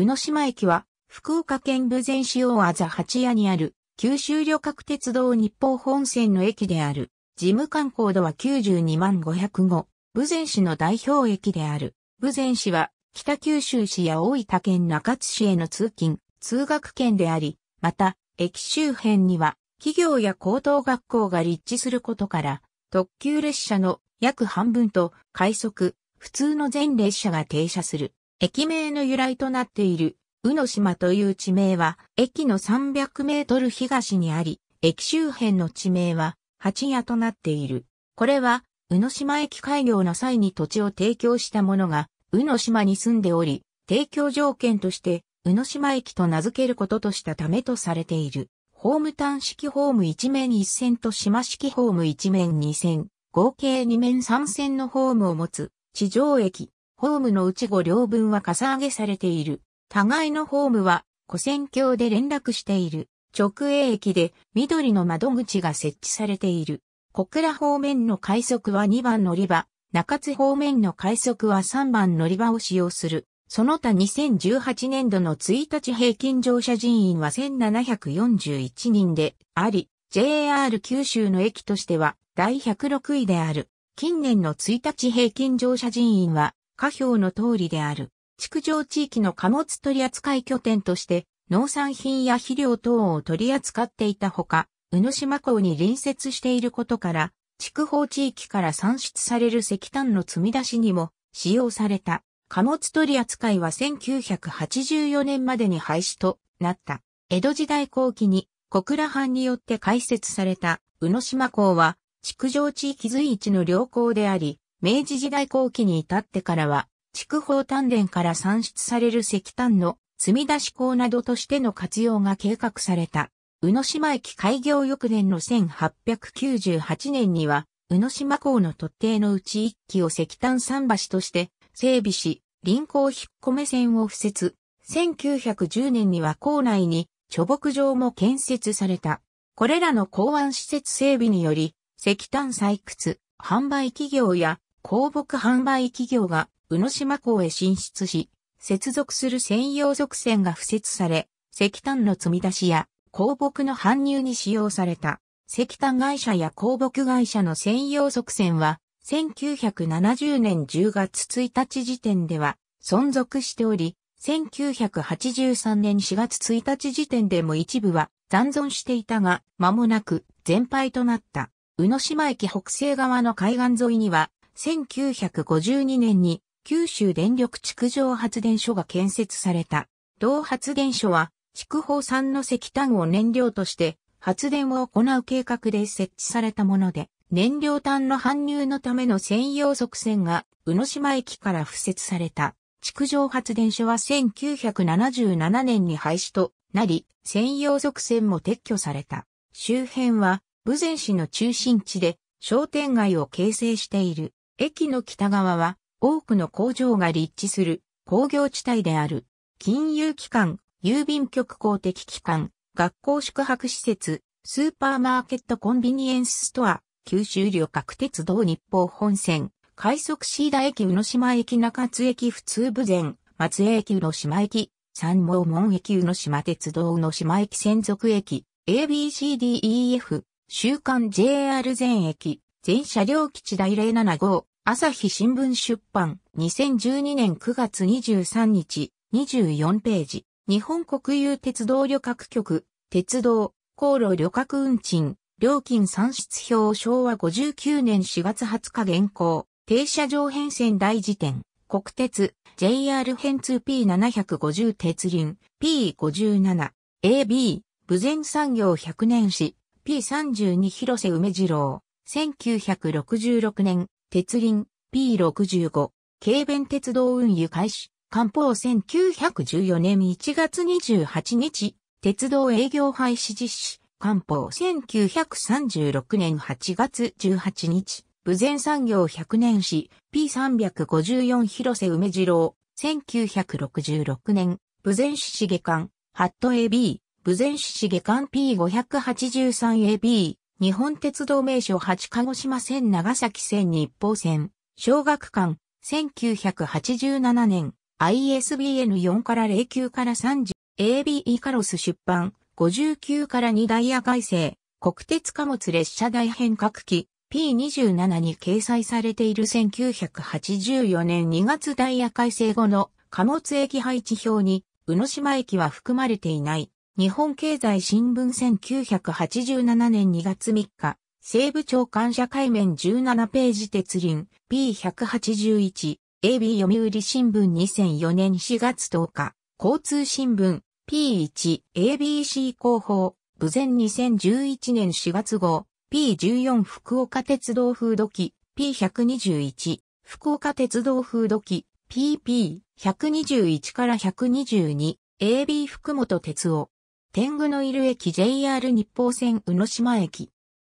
宇野島駅は、福岡県豊前市大字八谷にある、九州旅客鉄道日報本線の駅である。事務官高度は92万500武前市の代表駅である。豊前市は、北九州市や大分県中津市への通勤、通学圏であり、また、駅周辺には、企業や高等学校が立地することから、特急列車の約半分と、快速、普通の全列車が停車する。駅名の由来となっている、宇野島という地名は、駅の300メートル東にあり、駅周辺の地名は、八屋となっている。これは、宇野島駅開業の際に土地を提供した者が、宇野島に住んでおり、提供条件として、宇野島駅と名付けることとしたためとされている。ホーム端式ホーム1面1線と島式ホーム1面2線、合計2面3線のホームを持つ、地上駅。ホームのうち両分はかさ上げされている。互いのホームは、古戦橋で連絡している。直営駅で緑の窓口が設置されている。小倉方面の快速は2番乗り場、中津方面の快速は3番乗り場を使用する。その他2018年度の1日平均乗車人員は1741人であり、JR 九州の駅としては第106位である。近年の1日平均乗車人員は下表の通りである。築城地域の貨物取扱拠点として、農産品や肥料等を取り扱っていたほか、宇野島港に隣接していることから、筑豊地域から産出される石炭の積み出しにも使用された。貨物取扱いは1984年までに廃止となった。江戸時代後期に小倉藩によって開設された宇野島港は、築城地域随一の良港であり、明治時代後期に至ってからは、筑豊炭田から産出される石炭の積み出し港などとしての活用が計画された。宇野島駅開業翌年の1898年には、宇野島港の突堤のうち一基を石炭桟橋として整備し、臨港引っ込め線を付設。1910年には港内に貯木場も建設された。これらの港湾施設整備により、石炭採掘、販売企業や鉱木販売企業が宇野島港へ進出し、接続する専用属船が付設され、石炭の積み出しや鉱木の搬入に使用された。石炭会社や鉱木会社の専用側線は、1970年10月1日時点では存続しており、1983年4月1日時点でも一部は残存していたが、間もなく全廃となった。宇野島駅北西側の海岸沿いには、1952年に九州電力築城発電所が建設された。同発電所は、筑豊産の石炭を燃料として発電を行う計画で設置されたもので、燃料炭の搬入のための専用側線が、宇野島駅から付設された。築城発電所は1977年に廃止となり、専用側線も撤去された。周辺は、豊前市の中心地で、商店街を形成している。駅の北側は多くの工場が立地する工業地帯である。金融機関、郵便局公的機関、学校宿泊施設、スーパーマーケットコンビニエンスストア、九州旅客鉄道日報本線、快速シーダ駅、宇野島駅、中津駅、普通部前、松江駅、宇野島駅、三毛門駅、宇野島鉄道、宇野島駅、専属駅、ABCDEF、週刊 JR 全駅、全車両基地第075、朝日新聞出版、2012年9月23日、24ページ。日本国有鉄道旅客局、鉄道、航路旅客運賃、料金算出表昭和59年4月20日現行、停車場変遷大辞典、国鉄、JR 編 2P750 鉄輪、P57、AB、武前産業100年史、P32 広瀬梅次郎、1966年、鉄輪、P65、軽便鉄道運輸開始、官報1914年1月28日、鉄道営業廃止実施、官報1936年8月18日、武前産業100年史、P354 広瀬梅次郎、1966年、武前市市下官、ハット AB、武前市市下官 P583AB、日本鉄道名所8鹿児島線長崎線日報線、小学館、1987年、ISBN4 から09から30、ABE カロス出版、59から2ダイヤ改正、国鉄貨物列車大変革期、P27 に掲載されている1984年2月ダイヤ改正後の貨物駅配置表に、宇野島駅は含まれていない。日本経済新聞1987年2月3日、西部長官社会面17ページ鉄輪 P181 AB 読売新聞2004年4月10日交通新聞 P1 ABC 広報部前2011年4月号 P14 福岡鉄道風土記 P121 福岡鉄道風土記 PP121 から 122AB 福本鉄夫天狗のいる駅 JR 日報線宇野島駅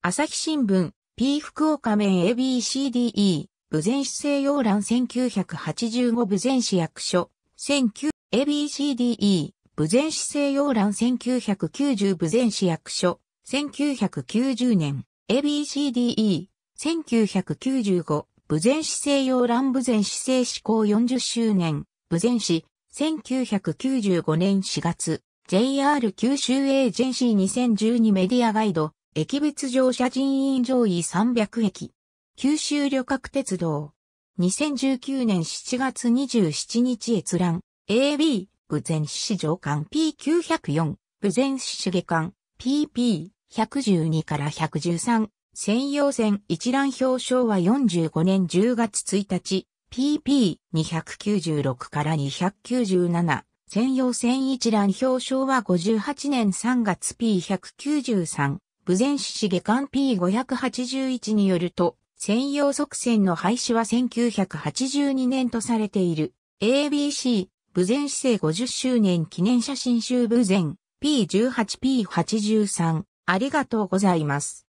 朝日新聞、P 福岡面 ABCDE、部前市西洋欄1985部前市役所、19、ABCDE、部前市西洋欄1990部前市役所、1990年、ABCDE、1995、部前市西洋欄部前市西施行40周年、部前市、1995年4月、JR 九州エージェンシー2012メディアガイド、駅別乗車人員上位300駅。九州旅客鉄道。2019年7月27日閲覧。AB、部前市上官 P904、部前市下官 PP112 から113、専用線一覧表彰は45年10月1日、PP296 から297、専用線一覧表彰は58年3月 P193、武前市市下官 P581 によると、専用側線の廃止は1982年とされている ABC 武前市政50周年記念写真集武前 P18P83 ありがとうございます。